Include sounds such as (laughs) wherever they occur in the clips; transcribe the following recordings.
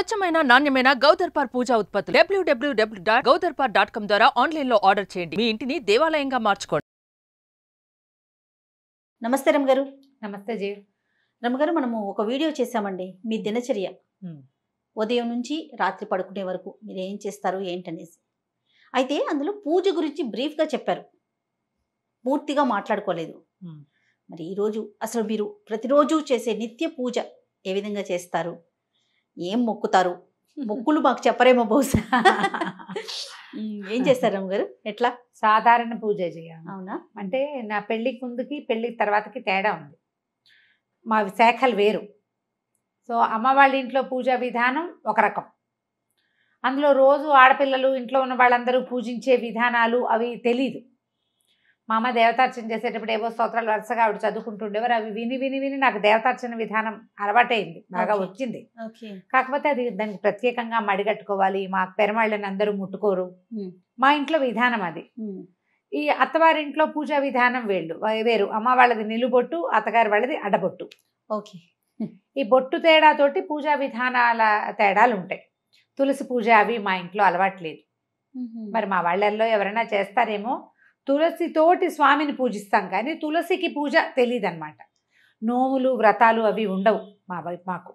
స్వచ్ఛమైన నాణ్యమైన గౌదర్పార్ పూజా ఉత్పత్తులు డబ్ల్యూడబ్ల్యూడబ్ల్యూ డాట్ గౌదర్పార్ డాట్ కామ్ ద్వారా ఆన్లైన్ లో ఆర్డర్ చేయండి మీ ఇంటిని దేవాలయంగా మార్చుకోండి నమస్తే రమ్ గారు నమస్తే జీ రమ్ గారు మనము ఒక వీడియో చేశామండి మీ దినచర్య ఉదయం నుంచి రాత్రి పడుకునే వరకు మీరు ఏం చేస్తారు ఏంటనేసి అయితే అందులో పూజ గురించి బ్రీఫ్గా చెప్పారు పూర్తిగా మాట్లాడుకోలేదు మరి ఈరోజు అసలు మీరు ప్రతిరోజు చేసే నిత్య పూజ ఏ విధంగా చేస్తారు ఏం మొక్కుతారు మొక్కులు మాకు చెప్పరేమో బహుశా ఏం చేస్తారు రామ్ గారు ఎట్లా సాధారణ పూజ చేయాలి అవునా అంటే నా పెళ్ళికి ముందుకి పెళ్ళికి తర్వాతకి తేడా ఉంది మా శాఖలు వేరు సో అమ్మ వాళ్ళ ఇంట్లో పూజా విధానం ఒక రకం అందులో రోజు ఆడపిల్లలు ఇంట్లో ఉన్న వాళ్ళందరూ పూజించే విధానాలు అవి తెలీదు మా అమ్మ దేవతార్చన చేసేటప్పుడు ఏవో స్తోత్రాలు వరుసగా ఆవిడ చదువుకుంటుండేవారు అవి విని విని విని నాకు దేవతార్చన విధానం అలవాటైంది బాగా వచ్చింది కాకపోతే అది దానికి ప్రత్యేకంగా మడిగట్టుకోవాలి మా పెరమాళ్ళని అందరూ ముట్టుకోరు మా ఇంట్లో విధానం అది ఈ అత్తవారింట్లో పూజా విధానం వేళ్ళు వేరు అమ్మ వాళ్ళది నిలుబొట్టు అత్తగారి వాళ్ళది అడ్డబొట్టు ఓకే ఈ బొట్టు తేడాతోటి పూజా విధానాల తేడాలు ఉంటాయి తులసి పూజ అవి మా ఇంట్లో అలవాట్లేదు మరి మా వాళ్ళల్లో ఎవరైనా చేస్తారేమో తులసి తోటి స్వామిని పూజిస్తాం కానీ తులసికి పూజ తెలియదు అనమాట నోములు వ్రతాలు అవి ఉండవు మా మాకు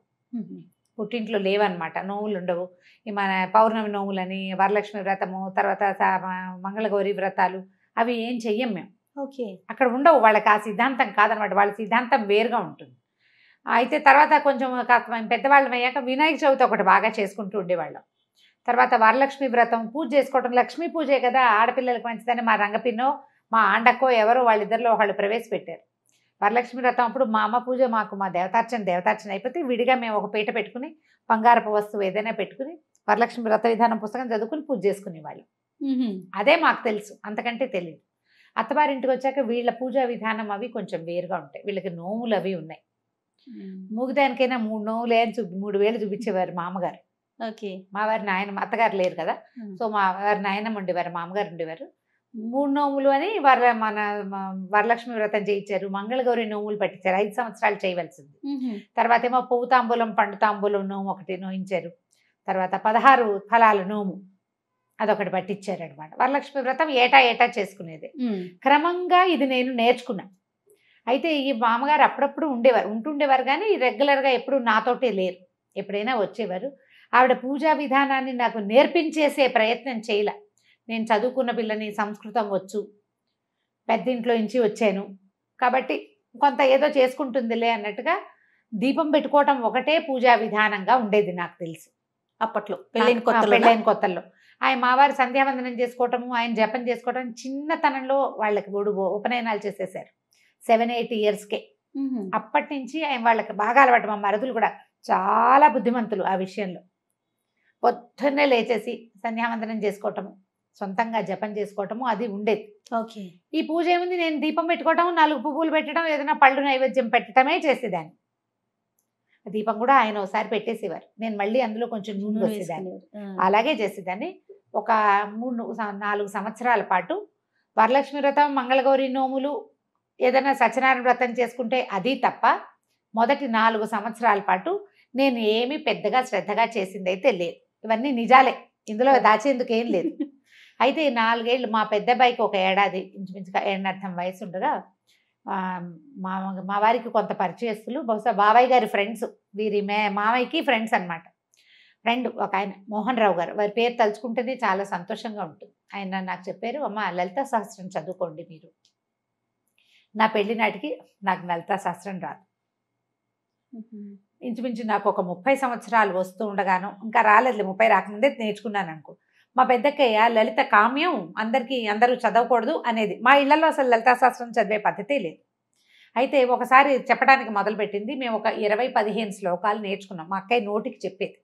పుట్టింట్లో లేవన్నమాట నోములు ఉండవు మన పౌర్ణమి నోములని వరలక్ష్మి వ్రతము తర్వాత మంగళగౌరి వ్రతాలు అవి ఏం చెయ్యం మేము ఓకే అక్కడ ఉండవు వాళ్ళకి ఆ సిద్ధాంతం కాదనమాట వాళ్ళ సిద్ధాంతం వేరుగా ఉంటుంది అయితే తర్వాత కొంచెం కాస్త పెద్దవాళ్ళం అయ్యాక వినాయక చవితి ఒకటి బాగా చేసుకుంటూ ఉండేవాళ్ళం తర్వాత వరలక్ష్మి వ్రతం పూజ చేసుకోవటం లక్ష్మీ పూజే కదా ఆడపిల్లలకు మంచిదని మా రంగపిన్నో మా ఆండకో ఎవరో వాళ్ళిద్దరిలో వాళ్ళు ప్రవేశపెట్టారు వరలక్ష్మి వ్రతం అప్పుడు మా అమ్మ పూజ మాకు మా దేవతార్చన దేవతార్చన అయిపోతే విడిగా మేము ఒక పీట పెట్టుకుని బంగారపు వస్తువు ఏదైనా పెట్టుకుని వరలక్ష్మి వ్రత విధానం పుస్తకం చదువుకుని పూజ చేసుకునేవాళ్ళు అదే మాకు తెలుసు అంతకంటే తెలియదు అత్తవారింటికి వచ్చాక వీళ్ళ పూజా విధానం అవి కొంచెం వేరుగా ఉంటాయి వీళ్ళకి నోములు అవి ఉన్నాయి మూగిదానికైనా మూడు నోములే అని చూపి మూడు వేలు చూపించేవారు మామగారు ఓకే మా వారి నాయనమ్మ అత్తగారు లేరు కదా సో మా వారి నాయనమ్మ ఉండేవారు మామగారు ఉండేవారు మూడు నోములు అని వర మన వరలక్ష్మి వ్రతం చేయించారు మంగళగౌరి నోములు పట్టించారు ఐదు సంవత్సరాలు చేయవలసింది తర్వాత ఏమో పువ్వు తాంబూలం పండు తాంబూలం నోము ఒకటి నోయించారు తర్వాత పదహారు ఫలాల నోము అదొకటి పట్టించారు అనమాట వరలక్ష్మి వ్రతం ఏటా ఏటా చేసుకునేది క్రమంగా ఇది నేను నేర్చుకున్నా అయితే ఈ మామగారు అప్పుడప్పుడు ఉండేవారు ఉంటుండేవారు కానీ రెగ్యులర్గా ఎప్పుడు నాతోటే లేరు ఎప్పుడైనా వచ్చేవారు ఆవిడ పూజా విధానాన్ని నాకు నేర్పించేసే ప్రయత్నం చేయలే నేను చదువుకున్న పిల్లని సంస్కృతం వచ్చు పెద్దింట్లో నుంచి వచ్చాను కాబట్టి కొంత ఏదో చేసుకుంటుందిలే అన్నట్టుగా దీపం పెట్టుకోవటం ఒకటే పూజా విధానంగా ఉండేది నాకు తెలుసు అప్పట్లో పెళ్ళైన కొత్త పెళ్ళైన కొత్తల్లో ఆయన మావారు సంధ్యావందనం చేసుకోవటము ఆయన జపం చేసుకోవటం చిన్నతనంలో వాళ్ళకి ఒడు ఉపనయనాలు చేసేసారు సెవెన్ ఎయిట్ ఇయర్స్కే అప్పటి నుంచి ఆయన వాళ్ళకి బాగా అలవాటు మా మరదులు కూడా చాలా బుద్ధిమంతులు ఆ విషయంలో పొద్దున్నే లేచేసి సంధ్యావందనం చేసుకోవటము సొంతంగా జపం చేసుకోవటము అది ఉండేది ఓకే ఈ పూజ ఏముంది నేను దీపం పెట్టుకోవటం నాలుగు పువ్వులు పెట్టడం ఏదైనా పళ్ళు నైవేద్యం పెట్టడమే చేసేదాన్ని దీపం కూడా ఆయన ఒకసారి పెట్టేసేవారు నేను మళ్ళీ అందులో కొంచెం నూనె వేసేదాన్ని అలాగే చేసేదాన్ని ఒక మూడు నాలుగు సంవత్సరాల పాటు వరలక్ష్మి వ్రతం మంగళగౌరి నోములు ఏదైనా సత్యనారాయణ వ్రతం చేసుకుంటే అది తప్ప మొదటి నాలుగు సంవత్సరాల పాటు నేను ఏమీ పెద్దగా శ్రద్ధగా చేసిందైతే లేదు ఇవన్నీ నిజాలే ఇందులో దాచేందుకు ఏం లేదు (laughs) అయితే నాలుగేళ్ళు మా పెద్ద అబ్బాయికి ఒక ఏడాది ఇంచుమించుగా ఏడార్థం వయసు ఉండగా మా మా వారికి కొంత పరిచయస్తులు బహుశా బాబాయ్ గారి ఫ్రెండ్స్ వీరి మే మావయ్యకి ఫ్రెండ్స్ అనమాట ఫ్రెండ్ ఒక ఆయన మోహన్ రావు గారు వారి పేరు తలుచుకుంటేనే చాలా సంతోషంగా ఉంటుంది ఆయన నాకు చెప్పారు అమ్మ లలిత శాస్త్రం చదువుకోండి మీరు నా పెళ్ళినాటికి నాకు లలిత శాస్త్రం రాదు ఇంచుమించు నాకు ఒక ముప్పై సంవత్సరాలు వస్తూ ఉండగాను ఇంకా రాలేదు ముప్పై రాకముందే నేర్చుకున్నాను అనుకో మా పెద్దక్కయ్య లలిత కామ్యం అందరికీ అందరూ చదవకూడదు అనేది మా ఇళ్లలో అసలు లలితాశాస్త్రం శాస్త్రం చదివే పద్ధతే లేదు అయితే ఒకసారి చెప్పడానికి మొదలుపెట్టింది మేము ఒక ఇరవై పదిహేను శ్లోకాలు నేర్చుకున్నాం మా అక్కయ్య నోటికి చెప్పేది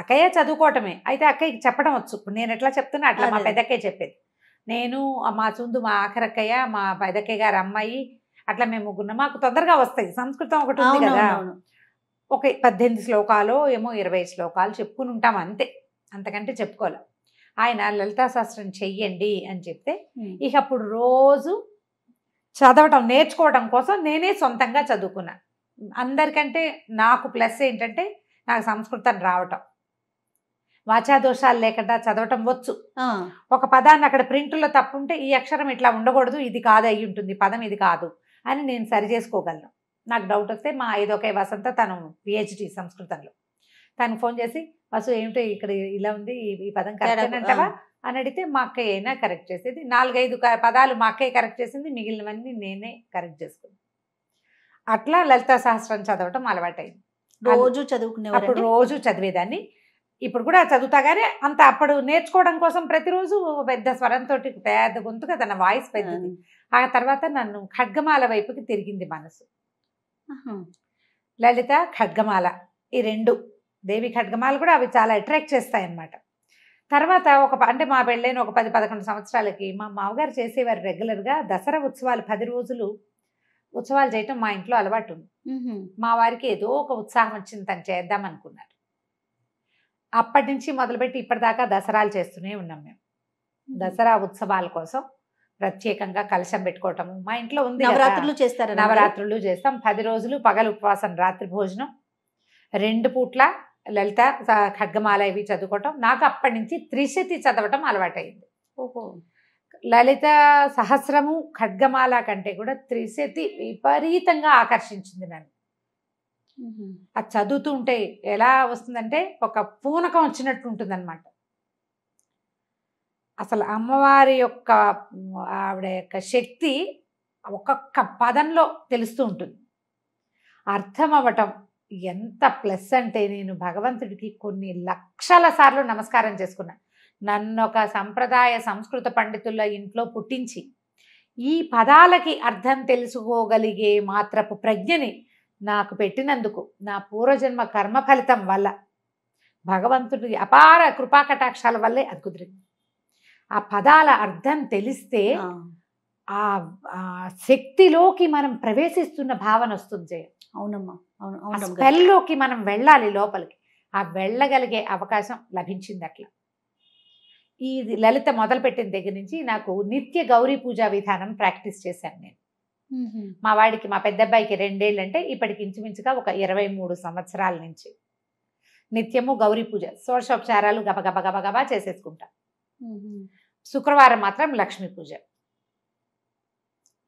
అక్కయ్య చదువుకోవటమే అయితే అక్కయ్యకి చెప్పడం వచ్చు నేను ఎట్లా చెప్తున్నా అట్లా మా పెద్దక్కయ్య చెప్పేది నేను మా చుందు మా ఆఖరక్కయ్య మా పెద్దక్కయ్య గారు అమ్మాయి అట్లా మేము ముగ్గురు మాకు తొందరగా వస్తాయి సంస్కృతం ఒకటి ఉంది కదా ఒక పద్దెనిమిది శ్లోకాలు ఏమో ఇరవై శ్లోకాలు చెప్పుకుని ఉంటాం అంతే అంతకంటే చెప్పుకోవాలి ఆయన లలితా శాస్త్రం చెయ్యండి అని చెప్తే ఇక అప్పుడు రోజు చదవటం నేర్చుకోవడం కోసం నేనే సొంతంగా చదువుకున్నా అందరికంటే నాకు ప్లస్ ఏంటంటే నాకు సంస్కృతం రావటం వాచాదోషాలు లేకుండా చదవటం వచ్చు ఒక పదాన్ని అక్కడ ప్రింట్లో తప్పుంటే ఈ అక్షరం ఇట్లా ఉండకూడదు ఇది కాదు అయి ఉంటుంది పదం ఇది కాదు అని నేను సరి చేసుకోగలను నాకు డౌట్ వస్తే మా ఐదొకే వసంత తను పిహెచ్డి సంస్కృతంలో తను ఫోన్ చేసి వసు ఏమిటో ఇక్కడ ఇలా ఉంది ఈ పదం కరెక్ట్ అంటావా అని అడిగితే మా అక్క అయినా కరెక్ట్ చేసేది నాలుగైదు పదాలు మా అక్కయ్య కరెక్ట్ చేసింది మిగిలినవన్నీ నేనే కరెక్ట్ చేసుకుంది అట్లా లలిత సహస్రం చదవటం అలవాటైంది రోజు చదువుకునే రోజు చదివేదాన్ని ఇప్పుడు కూడా చదువుతా కానీ అంత అప్పుడు నేర్చుకోవడం కోసం ప్రతిరోజు పెద్ద స్వరంతో పెద్ద గొంతుగా తన వాయిస్ పెద్దది ఆ తర్వాత నన్ను ఖడ్గమాల వైపుకి తిరిగింది మనసు లలిత ఖడ్గమాల ఈ రెండు దేవి ఖడ్గమాల కూడా అవి చాలా అట్రాక్ట్ చేస్తాయి అన్నమాట తర్వాత ఒక అంటే మా పెళ్ళైన ఒక పది పదకొండు సంవత్సరాలకి మా మామగారు చేసేవారు రెగ్యులర్గా దసరా ఉత్సవాలు పది రోజులు ఉత్సవాలు చేయటం మా ఇంట్లో అలవాటు ఉంది మా వారికి ఏదో ఒక ఉత్సాహం వచ్చింది తను చేద్దాం అనుకున్నారు అప్పటి నుంచి మొదలుపెట్టి ఇప్పటిదాకా దసరాలు చేస్తూనే ఉన్నాం మేము దసరా ఉత్సవాల కోసం ప్రత్యేకంగా కలశం పెట్టుకోవటము మా ఇంట్లో ఉంది నవరాత్రులు చేస్తారు నవరాత్రులు చేస్తాం పది రోజులు పగలు ఉపవాసం రాత్రి భోజనం రెండు పూట్ల లలిత ఖడ్గమాల ఇవి చదువుకోవటం నాకు అప్పటి నుంచి త్రిశతి చదవటం అలవాటైంది ఓహో లలిత సహస్రము ఖడ్గమాల కంటే కూడా త్రిశతి విపరీతంగా ఆకర్షించింది నన్ను అది చదువుతుంటే ఎలా వస్తుందంటే ఒక పూనకం వచ్చినట్టు ఉంటుందన్నమాట అసలు అమ్మవారి యొక్క ఆవిడ యొక్క శక్తి ఒక్కొక్క పదంలో తెలుస్తూ ఉంటుంది అర్థం అవ్వటం ఎంత ప్లస్ అంటే నేను భగవంతుడికి కొన్ని లక్షల సార్లు నమస్కారం చేసుకున్నాను నన్ను ఒక సంప్రదాయ సంస్కృత పండితుల ఇంట్లో పుట్టించి ఈ పదాలకి అర్థం తెలుసుకోగలిగే మాత్రపు ప్రజ్ఞని నాకు పెట్టినందుకు నా పూర్వజన్మ కర్మ ఫలితం వల్ల భగవంతుడి అపార కృపాకటాక్షాల వల్లే అది కుదిరింది ఆ పదాల అర్థం తెలిస్తే ఆ శక్తిలోకి మనం ప్రవేశిస్తున్న భావన వస్తుంది జయ అవునమ్మా అవును స్పెల్లోకి మనం వెళ్ళాలి లోపలికి ఆ వెళ్ళగలిగే అవకాశం లభించింది అట్లా ఈ లలిత మొదలుపెట్టిన దగ్గర నుంచి నాకు నిత్య గౌరీ పూజా విధానం ప్రాక్టీస్ చేశాను నేను మా వాడికి మా పెద్ద అబ్బాయికి రెండేళ్ళు అంటే ఇప్పటికి ఇంచుమించుగా ఒక ఇరవై మూడు సంవత్సరాల నుంచి నిత్యము గౌరీ పూజ షోడశోపచారాలు గబగబ గబగబా చేసేసుకుంటా శుక్రవారం మాత్రం లక్ష్మీ పూజ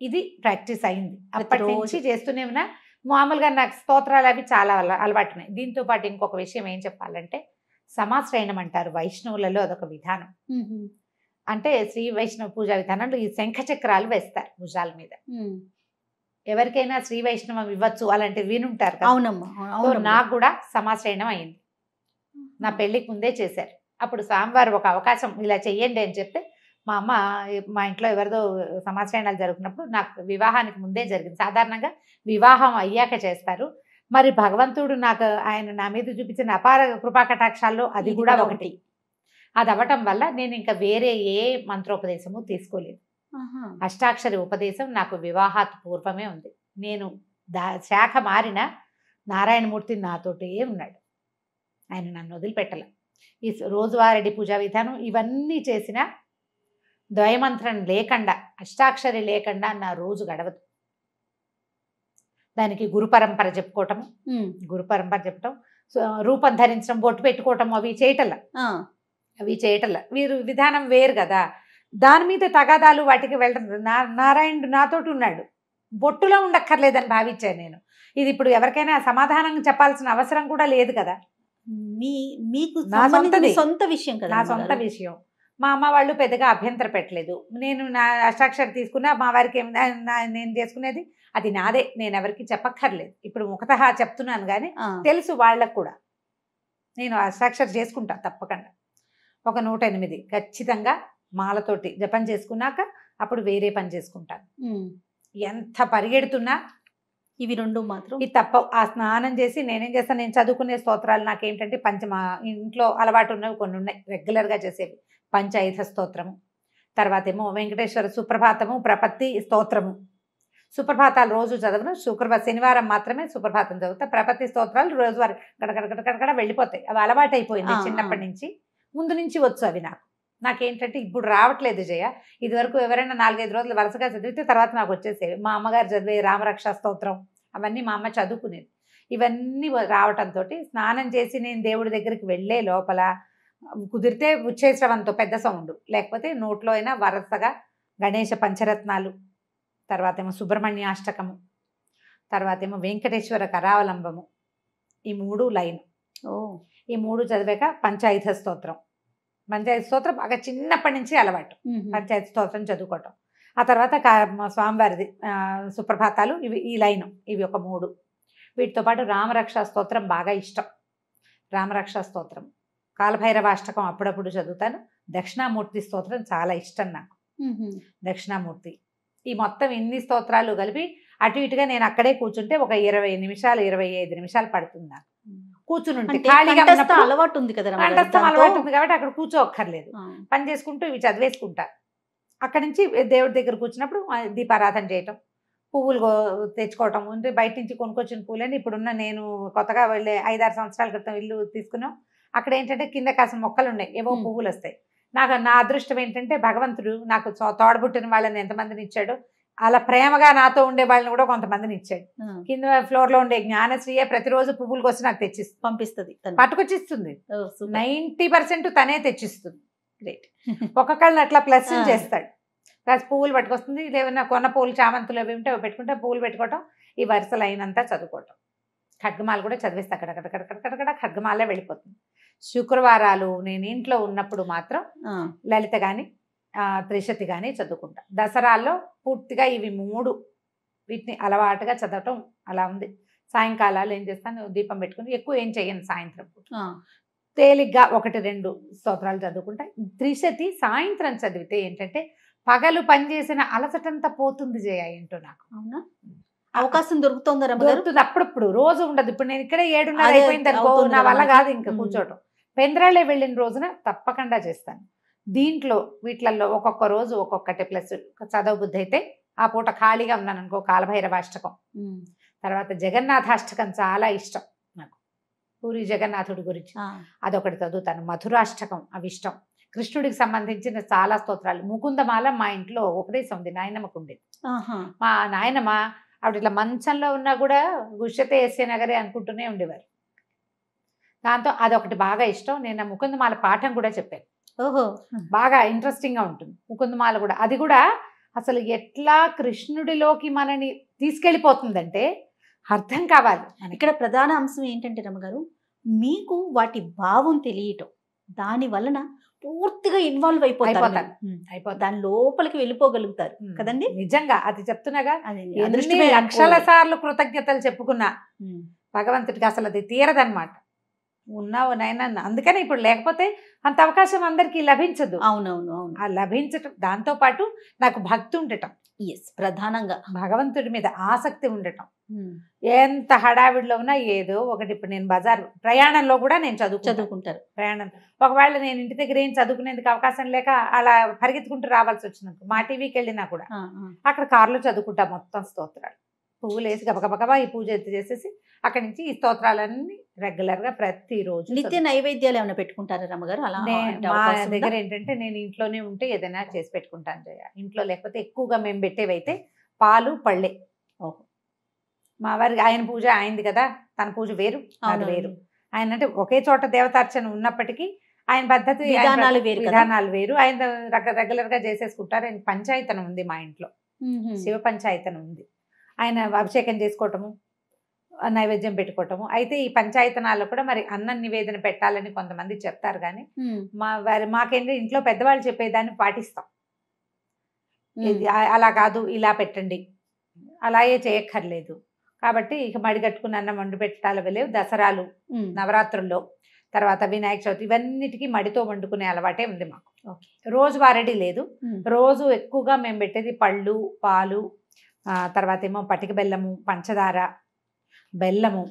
ఇది ప్రాక్టీస్ అయింది అప్పటి నుంచి చేస్తూనే ఉన్నా మామూలుగా నాకు స్తోత్రాలు అవి చాలా అలవాటున్నాయి దీంతో పాటు ఇంకొక విషయం ఏం చెప్పాలంటే సమాశ్రయణం అంటారు వైష్ణవులలో అదొక విధానం అంటే శ్రీ వైష్ణవ పూజ విధానంలో ఈ శంఖ చక్రాలు వేస్తారు భుజాల మీద ఎవరికైనా శ్రీ వైష్ణవం ఇవ్వచ్చు అలాంటి వినుంటారు అవునమ్మా నాకు కూడా సమాశ్రయణం అయింది నా పెళ్ళికి ముందే చేశారు అప్పుడు స్వామివారు ఒక అవకాశం ఇలా చెయ్యండి అని చెప్తే మా అమ్మ మా ఇంట్లో ఎవరిదో సమాశ్రయణాలు జరుగుతున్నప్పుడు నాకు వివాహానికి ముందే జరిగింది సాధారణంగా వివాహం అయ్యాక చేస్తారు మరి భగవంతుడు నాకు ఆయన నా మీద చూపించిన అపార కృపా కటాక్షాల్లో అది కూడా ఒకటి అది అవ్వటం వల్ల నేను ఇంకా వేరే ఏ మంత్రోపదేశము తీసుకోలేదు అష్టాక్షరి ఉపదేశం నాకు వివాహాత్ పూర్వమే ఉంది నేను దా శాఖ మారిన నారాయణమూర్తి నాతోటే ఉన్నాడు ఆయన నన్ను వదిలిపెట్టల ఈ రోజువారెడ్డి పూజా విధానం ఇవన్నీ చేసిన ద్వయమంత్రం లేకుండా అష్టాక్షరి లేకుండా నా రోజు గడవదు దానికి గురు పరంపర చెప్పుకోవటం గురు పరంపర చెప్పటం రూపం ధరించడం బొట్టు పెట్టుకోవటం అవి చేయటల్లా అవి చేయటంలా వీరు విధానం వేరు కదా దాని మీద తగాదాలు వాటికి వెళ్ళడం నా నారాయణుడు నాతోటి ఉన్నాడు బొట్టులో ఉండక్కర్లేదని భావించాను నేను ఇది ఇప్పుడు ఎవరికైనా సమాధానం చెప్పాల్సిన అవసరం కూడా లేదు కదా మీ మీకు నా సొంత విషయం కదా నా సొంత విషయం మా అమ్మ వాళ్ళు పెద్దగా అభ్యంతర పెట్టలేదు నేను నా అష్టాక్షర తీసుకున్నా మా వారికి ఏమి నేను చేసుకునేది అది నాదే నేను ఎవరికి చెప్పక్కర్లేదు ఇప్పుడు ముఖతహా చెప్తున్నాను కానీ తెలుసు వాళ్ళకు కూడా నేను అష్టాక్షర చేసుకుంటా తప్పకుండా ఒక నూట ఎనిమిది ఖచ్చితంగా మాలతోటి జపం చేసుకున్నాక అప్పుడు వేరే పని చేసుకుంటాను ఎంత పరిగెడుతున్నా ఇవి రెండు మాత్రం ఇది తప్ప ఆ స్నానం చేసి నేనేం చేస్తాను నేను చదువుకునే స్తోత్రాలు నాకేంటంటే పంచమా ఇంట్లో అలవాటు ఉన్నవి కొన్ని ఉన్నాయి రెగ్యులర్గా చేసేవి పంచాయుధ స్తోత్రము తర్వాత ఏమో వెంకటేశ్వర సుప్రభాతము ప్రపత్తి స్తోత్రము సుప్రభాతాలు రోజు చదవను శుక్రవారం శనివారం మాత్రమే సుప్రభాతం చదువుతా ప్రపత్తి స్తోత్రాలు రోజువారి గడగడ గడగడ వెళ్ళిపోతాయి అవి అలవాటు అయిపోయింది చిన్నప్పటి నుంచి ముందు నుంచి వచ్చు అవి నాకు నాకేంటంటే ఇప్పుడు రావట్లేదు జయ ఇదివరకు ఎవరైనా నాలుగైదు రోజులు వరుసగా చదివితే తర్వాత నాకు వచ్చేసేవి మా అమ్మగారు చదివే రామరక్షా స్తోత్రం అవన్నీ మా అమ్మ చదువుకునేది ఇవన్నీ రావటంతో స్నానం చేసి నేను దేవుడి దగ్గరికి వెళ్ళే లోపల కుదిరితే ఉచ్చేసవంతో పెద్ద సౌండ్ లేకపోతే నోట్లో అయినా వరసగా గణేష పంచరత్నాలు తర్వాత ఏమో సుబ్రహ్మణ్య అష్టకము తర్వాత ఏమో వెంకటేశ్వర కరావలంబము ఈ మూడు లైన్ ఓ ఈ మూడు చదివాక పంచాయుధ స్తోత్రం పంచాయతీ స్తోత్రం బాగా చిన్నప్పటి నుంచి అలవాటు పంచాయతీ స్తోత్రం చదువుకోవటం ఆ తర్వాత స్వామివారిది సుప్రభాతాలు ఇవి ఈ లైన్ ఇవి ఒక మూడు వీటితో పాటు రామరక్ష స్తోత్రం బాగా ఇష్టం రామరక్షా స్తోత్రం కాలభైరవాష్టకం అప్పుడప్పుడు చదువుతాను దక్షిణామూర్తి స్తోత్రం చాలా ఇష్టం నాకు దక్షిణామూర్తి ఈ మొత్తం ఎన్ని స్తోత్రాలు కలిపి అటు ఇటుగా నేను అక్కడే కూర్చుంటే ఒక ఇరవై నిమిషాలు ఇరవై ఐదు నిమిషాలు పడుతుంది నాకు కూర్చుని అలవాటు ఉంది కదా కంఠస్థం అలవాటు ఉంది కాబట్టి అక్కడ కూర్చోక్కర్లేదు పని చేసుకుంటూ ఇవి చదివేసుకుంటా అక్కడి నుంచి దేవుడి దగ్గర కూర్చున్నప్పుడు దీపారాధన చేయటం పువ్వులు తెచ్చుకోవటం ఉంటే బయట నుంచి కొనుక్కొచ్చిన పువ్వులని ఇప్పుడున్న నేను కొత్తగా వెళ్ళే ఐదారు సంవత్సరాల క్రితం ఇల్లు తీసుకున్నాం అక్కడ ఏంటంటే కింద కాసిన మొక్కలు ఉన్నాయి ఏవో పువ్వులు వస్తాయి నాకు నా అదృష్టం ఏంటంటే భగవంతుడు నాకు తోడబుట్టిన వాళ్ళని ఎంతమందిని ఇచ్చాడు అలా ప్రేమగా నాతో ఉండే వాళ్ళని కూడా కొంతమందిని ఇచ్చాడు కింద ఫ్లోర్ లో ఉండే జ్ఞానశ్రీయే ప్రతిరోజు పువ్వులు కోసం నాకు తెచ్చిస్తుంది పంపిస్తుంది పట్టుకొచ్చిస్తుంది నైన్టీ పర్సెంట్ తనే తెచ్చిస్తుంది గ్రేట్ (laughs) ఒక్కొక్కళ్ళని అట్లా ప్లస్ చేస్తాడు ప్లస్ పువ్వులు పట్టుకొస్తుంది లేవన్నా కొన్న పువ్వులు చామంతులు అవి ఉంటే పెట్టుకుంటే పువ్వులు పెట్టుకోవటం ఈ వరుసలు అయినంతా చదువుకోవటం ఖడ్గమాలు కూడా చదివిస్తే అక్కడక్కడ ఖడ్గమాలే వెళ్ళిపోతుంది శుక్రవారాలు నేను ఇంట్లో ఉన్నప్పుడు మాత్రం లలిత కానీ త్రిశతి కానీ చదువుకుంటా దసరాల్లో పూర్తిగా ఇవి మూడు వీటిని అలవాటుగా చదవటం అలా ఉంది సాయంకాలాలు ఏం చేస్తాను దీపం పెట్టుకుని ఎక్కువ ఏం చేయను సాయంత్రం తేలిగ్గా ఒకటి రెండు స్తోత్రాలు చదువుకుంటా త్రిశతి సాయంత్రం చదివితే ఏంటంటే పగలు పనిచేసిన అలసటంతా పోతుంది జయ ఏంటో నాకు అవునా అవకాశం దొరుకుతుంది దొరుకుతుంది అప్పుడప్పుడు రోజు ఉండదు ఇప్పుడు నేను ఇక్కడ ఏడున్నర అయిపోయింది నా వల్ల కాదు ఇంకా కూర్చోటం పెంద్రాలే వెళ్ళిన రోజున తప్పకుండా చేస్తాను దీంట్లో వీటిలలో ఒక్కొక్క రోజు ఒక్కొక్కటి ప్లస్ చదవ బుద్ధి అయితే ఆ పూట ఖాళీగా ఉన్నాను అనుకో కాలభైరవ అష్టకం తర్వాత జగన్నాథాష్టకం చాలా ఇష్టం నాకు పూరి జగన్నాథుడి గురించి అదొకటి చదువుతాను మధురాష్టకం అవి ఇష్టం కృష్ణుడికి సంబంధించిన చాలా స్తోత్రాలు ముకుందమాల మా ఇంట్లో ఉపదేశం ఉంది నాయనమ్మకు ఉండేది మా నాయనమ్మ ఆవిడ ఇట్లా మంచంలో ఉన్నా కూడా గుషతే ఎస్ఏ నగరే అనుకుంటూనే ఉండేవారు దాంతో అదొకటి బాగా ఇష్టం నేను ముకుందమాల పాఠం కూడా చెప్పాను ఓహో బాగా ఇంట్రెస్టింగ్ గా ఉంటుంది ముకుందమాల కూడా అది కూడా అసలు ఎట్లా కృష్ణుడిలోకి మనని తీసుకెళ్ళిపోతుందంటే అర్థం కావాలి ఇక్కడ ప్రధాన అంశం ఏంటంటే రమ్మగారు మీకు వాటి భావం తెలియటం దాని వలన పూర్తిగా ఇన్వాల్వ్ అయిపోతారు అయిపోతారు దాని లోపలికి వెళ్ళిపోగలుగుతారు కదండి నిజంగా అది చెప్తున్నాగా లక్షల సార్లు కృతజ్ఞతలు చెప్పుకున్నా భగవంతుడికి అసలు అది తీరదనమాట ఉన్నావు నాయన అందుకని ఇప్పుడు లేకపోతే అంత అవకాశం అందరికీ లభించదు అవునవును అవును ఆ లభించటం దాంతోపాటు నాకు భక్తి ఉండటం ఎస్ ప్రధానంగా భగవంతుడి మీద ఆసక్తి ఉండటం ఎంత హడావిడిలో ఉన్నా ఏదో ఒకటి ఇప్పుడు నేను బజార్ ప్రయాణంలో కూడా నేను చదువు చదువుకుంటారు ప్రయాణం ఒకవేళ నేను ఇంటి దగ్గర ఏం చదువుకునేందుకు అవకాశం లేక అలా పరిగెత్తుకుంటూ రావాల్సి వచ్చినందుకు మా టీవీకి వెళ్ళినా కూడా అక్కడ కారులో చదువుకుంటా మొత్తం స్తోత్రాలు పువ్వులు వేసి గబగబగబా ఈ పూజ చేసేసి అక్కడి నుంచి ఈ స్తోత్రాలన్నీ రెగ్యులర్ గా ప్రతిరోజు నిత్య నైవేద్యాలు ఏమైనా పెట్టుకుంటారా రమ్మగారు అలా దగ్గర ఏంటంటే నేను ఇంట్లోనే ఉంటే ఏదైనా చేసి పెట్టుకుంటాను జయ ఇంట్లో లేకపోతే ఎక్కువగా మేము పెట్టేవైతే పాలు పళ్ళే మా వారికి ఆయన పూజ ఆయనది కదా తన పూజ వేరు అది వేరు ఆయన అంటే ఒకే చోట దేవతార్చన ఉన్నప్పటికీ ఆయన పద్ధతి విధానాలు వేరు విధానాలు వేరు ఆయన రెగ్యులర్ గా చేసేసుకుంటారు ఆయన పంచాయతనం ఉంది మా ఇంట్లో శివ పంచాయతనం ఉంది ఆయన అభిషేకం చేసుకోవటము నైవేద్యం పెట్టుకోవటము అయితే ఈ పంచాయతనాల్లో కూడా మరి అన్న నివేదన పెట్టాలని కొంతమంది చెప్తారు కానీ మా వారి మాకేంటి ఇంట్లో పెద్దవాళ్ళు చెప్పేదాన్ని పాటిస్తాం అలా కాదు ఇలా పెట్టండి అలాగే చేయక్కర్లేదు కాబట్టి ఇక మడిగట్టుకుని అన్నం వండి పెట్టాల వెళ్ళేవి దసరాలు నవరాత్రుల్లో తర్వాత వినాయక చవితి ఇవన్నిటికీ మడితో వండుకునే అలవాటే ఉంది మాకు రోజు వారడి లేదు రోజు ఎక్కువగా మేము పెట్టేది పళ్ళు పాలు తర్వాత ఏమో పటిక బెల్లము పంచదార బెల్లము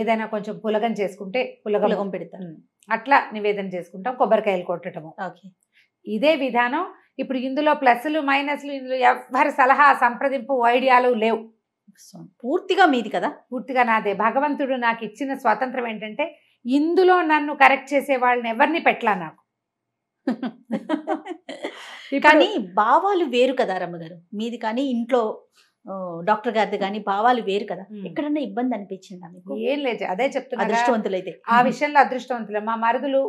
ఏదైనా కొంచెం పులగం చేసుకుంటే పులగం పెడతాం అట్లా నివేదన చేసుకుంటాం కొబ్బరికాయలు కొట్టడము ఇదే విధానం ఇప్పుడు ఇందులో ప్లస్లు మైనస్లు ఇందులో ఎవరి సలహా సంప్రదింపు ఐడియాలు లేవు పూర్తిగా మీది కదా పూర్తిగా నాదే భగవంతుడు నాకు ఇచ్చిన స్వాతంత్రం ఏంటంటే ఇందులో నన్ను కరెక్ట్ చేసే వాళ్ళని ఎవరిని పెట్టలా నాకు (laughs) కానీ భావాలు వేరు కదా రమ్మగారు మీది కానీ ఇంట్లో డాక్టర్ గారిది కానీ భావాలు వేరు కదా ఎక్కడన్నా ఇబ్బంది అనిపించిందా మీకు ఏం లేదు అదే చెప్తున్నా అదృష్టవంతులైతే ఆ విషయంలో అదృష్టవంతులే మా మరుదులు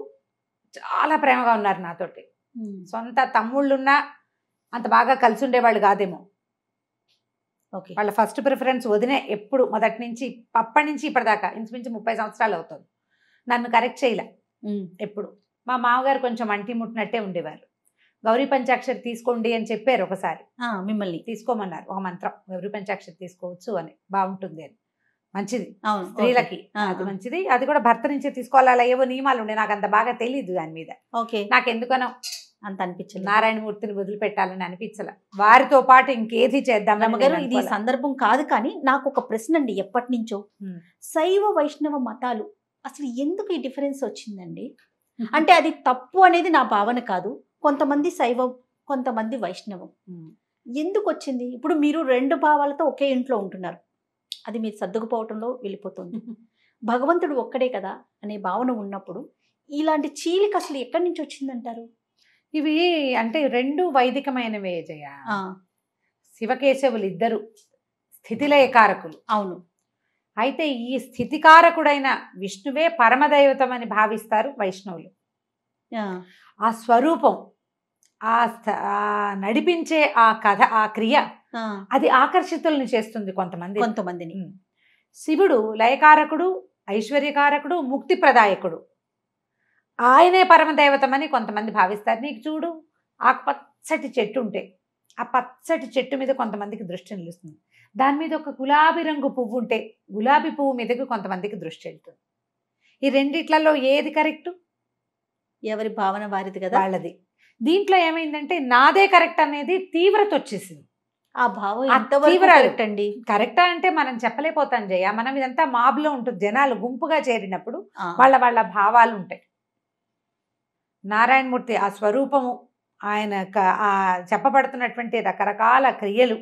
చాలా ప్రేమగా ఉన్నారు నాతోటి సొంత తమ్ముళ్ళున్నా అంత బాగా కలిసి ఉండేవాళ్ళు కాదేమో ఓకే వాళ్ళ ఫస్ట్ ప్రిఫరెన్స్ వదినే ఎప్పుడు మొదటి నుంచి అప్పటి నుంచి ఇప్పటిదాకా ఇంచుమించి ముప్పై సంవత్సరాలు అవుతుంది నన్ను కరెక్ట్ చేయలే ఎప్పుడు మా మామగారు కొంచెం అంటి ముట్టినట్టే ఉండేవారు గౌరీ పంచాక్షరి తీసుకోండి అని చెప్పారు ఒకసారి మిమ్మల్ని తీసుకోమన్నారు ఒక మంత్రం గౌరీ పంచాక్షరి తీసుకోవచ్చు అని బాగుంటుంది అని మంచిది అవును స్త్రీలకి అది మంచిది అది కూడా భర్త నుంచి తీసుకోవాలి అలా ఏవో నియమాలు ఉండే నాకు అంత బాగా తెలియదు దాని మీద ఓకే నాకు ఎందుకనో అంత అనిపించలేదు నారాయణమూర్తిని వదిలిపెట్టాలని అనిపించల వారితో పాటు ఇంకేది చేద్దాం గారు ఇది సందర్భం కాదు కానీ నాకు ఒక ప్రశ్న అండి ఎప్పటి నుంచో శైవ వైష్ణవ మతాలు అసలు ఎందుకు ఈ డిఫరెన్స్ వచ్చిందండి (laughs) అంటే అది తప్పు అనేది నా భావన కాదు కొంతమంది శైవం కొంతమంది వైష్ణవం ఎందుకు వచ్చింది ఇప్పుడు మీరు రెండు భావాలతో ఒకే ఇంట్లో ఉంటున్నారు అది మీరు సర్దుకుపోవటంలో వెళ్ళిపోతుంది (laughs) భగవంతుడు ఒక్కడే కదా అనే భావన ఉన్నప్పుడు ఇలాంటి చీలిక అసలు ఎక్కడి నుంచి వచ్చిందంటారు ఇవి అంటే రెండు వైదికమైనవే జయ శివకేశవులు ఇద్దరు స్థితిలయకారకులు అవును అయితే ఈ స్థితికారకుడైన విష్ణువే పరమదైవతం అని భావిస్తారు వైష్ణవులు ఆ స్వరూపం ఆ నడిపించే ఆ కథ ఆ క్రియ అది ఆకర్షితులను చేస్తుంది కొంతమంది కొంతమందిని శివుడు లయకారకుడు ఐశ్వర్యకారకుడు ముక్తి ప్రదాయకుడు ఆయనే పరమదైవతమని కొంతమంది భావిస్తారు నీకు చూడు ఆ పచ్చటి చెట్టు ఉంటే ఆ పచ్చటి చెట్టు మీద కొంతమందికి దృష్టి నిలుస్తుంది దాని మీద ఒక గులాబీ రంగు పువ్వు ఉంటే గులాబీ పువ్వు మీదకి కొంతమందికి దృష్టి వెళ్తుంది ఈ రెండిట్లలో ఏది కరెక్టు ఎవరి భావన వారిది కదా వాళ్ళది దీంట్లో ఏమైందంటే నాదే కరెక్ట్ అనేది తీవ్రత వచ్చేసింది ఆ భావం తీవ్ర కరెక్ట్ అండి కరెక్ట్ అంటే మనం చెప్పలేకపోతాం జయ మనం ఇదంతా మాబ్లో ఉంటుంది జనాలు గుంపుగా చేరినప్పుడు వాళ్ళ వాళ్ళ భావాలు ఉంటాయి నారాయణమూర్తి ఆ స్వరూపము ఆయన చెప్పబడుతున్నటువంటి రకరకాల క్రియలు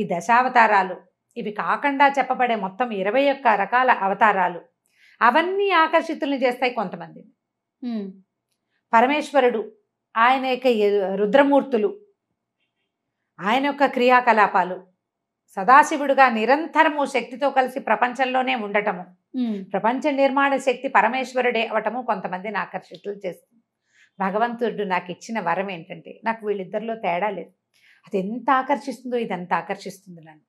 ఈ దశావతారాలు ఇవి కాకుండా చెప్పబడే మొత్తం ఇరవై ఒక్క రకాల అవతారాలు అవన్నీ ఆకర్షితుల్ని చేస్తాయి కొంతమంది పరమేశ్వరుడు ఆయన యొక్క రుద్రమూర్తులు ఆయన యొక్క క్రియాకలాపాలు సదాశివుడుగా నిరంతరము శక్తితో కలిసి ప్రపంచంలోనే ఉండటము ప్రపంచ నిర్మాణ శక్తి పరమేశ్వరుడే అవటము కొంతమందిని ఆకర్షితులు చేస్తుంది భగవంతుడు నాకు ఇచ్చిన వరం ఏంటంటే నాకు వీళ్ళిద్దరిలో తేడా లేదు అది ఎంత ఆకర్షిస్తుందో ఇది అంత ఆకర్షిస్తుంది నన్ను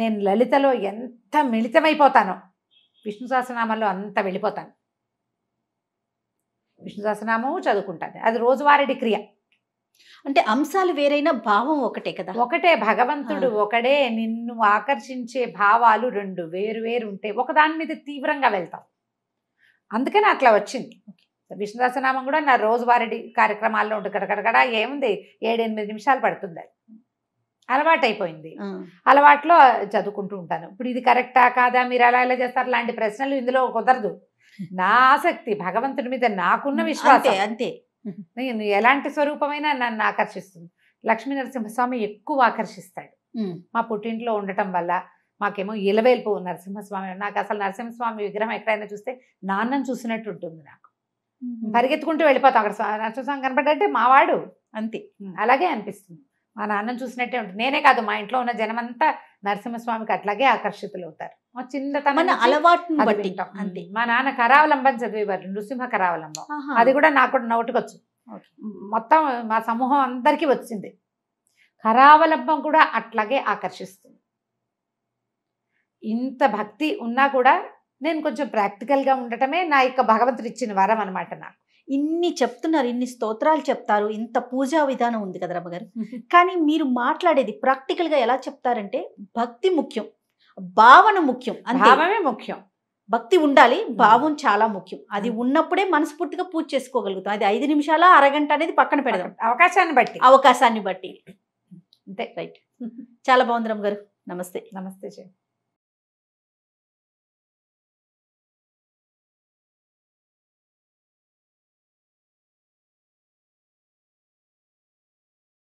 నేను లలితలో ఎంత మిళితమైపోతానో విష్ణు సహస్రనామంలో అంత వెళ్ళిపోతాను విష్ణు సహస్రనామము చదువుకుంటుంది అది రోజువారీ క్రియ అంటే అంశాలు వేరైనా భావం ఒకటే కదా ఒకటే భగవంతుడు ఒకడే నిన్ను ఆకర్షించే భావాలు రెండు వేరు వేరు ఉంటే ఒకదాని మీద తీవ్రంగా వెళ్తాం అందుకనే అట్లా వచ్చింది విష్ణు కూడా నా రోజువారీ కార్యక్రమాల్లో ఉంటుంది కడకడ ఏముంది ఏడెనిమిది నిమిషాలు పడుతుంది అది అలవాటైపోయింది అలవాట్లో చదువుకుంటూ ఉంటాను ఇప్పుడు ఇది కరెక్టా కాదా మీరు అలా ఇలా చేస్తారు లాంటి ప్రశ్నలు ఇందులో కుదరదు నా ఆసక్తి భగవంతుడి మీద నాకున్న విశ్వాసం అంతే నేను ఎలాంటి స్వరూపమైనా నన్ను ఆకర్షిస్తుంది లక్ష్మీ నరసింహస్వామి ఎక్కువ ఆకర్షిస్తాడు మా పుట్టింట్లో ఉండటం వల్ల మాకేమో ఇలవేల్పు నరసింహస్వామి నాకు అసలు నరసింహస్వామి విగ్రహం ఎక్కడైనా చూస్తే నాన్నని చూసినట్టు ఉంటుంది నాకు పరిగెత్తుకుంటూ వెళ్ళిపోతాం అక్కడ నరసింహస్వామి కనపడంటే మావాడు అంతే అలాగే అనిపిస్తుంది మా నాన్నని చూసినట్టే ఉంటుంది నేనే కాదు మా ఇంట్లో ఉన్న జనమంతా నరసింహస్వామికి అట్లాగే ఆకర్షితులవుతారు చిన్నతనం అలవాటు బట్టి అంతే మా నాన్న కరావలంబం చదివేవారు నృసింహ కరావలంబం అది కూడా నాకు కూడా నోటుకొచ్చు మొత్తం మా సమూహం అందరికీ వచ్చింది కరావలంబం కూడా అట్లాగే ఆకర్షిస్తుంది ఇంత భక్తి ఉన్నా కూడా నేను కొంచెం ప్రాక్టికల్గా ఉండటమే నా యొక్క భగవంతుడు ఇచ్చిన వరం అనమాట నాకు ఇన్ని చెప్తున్నారు ఇన్ని స్తోత్రాలు చెప్తారు ఇంత పూజా విధానం ఉంది కదా రమ్మగారు (laughs) కానీ మీరు మాట్లాడేది ప్రాక్టికల్గా ఎలా చెప్తారంటే భక్తి ముఖ్యం భావన ముఖ్యం భావమే ముఖ్యం భక్తి ఉండాలి భావం చాలా ముఖ్యం అది ఉన్నప్పుడే మనస్ఫూర్తిగా పూజ చేసుకోగలుగుతాం అది ఐదు నిమిషాల అరగంట అనేది పక్కన పెడదాం అవకాశాన్ని బట్టి అవకాశాన్ని బట్టి అంతే రైట్ చాలా బాగుంది రమ్మగారు గారు నమస్తే నమస్తే జయ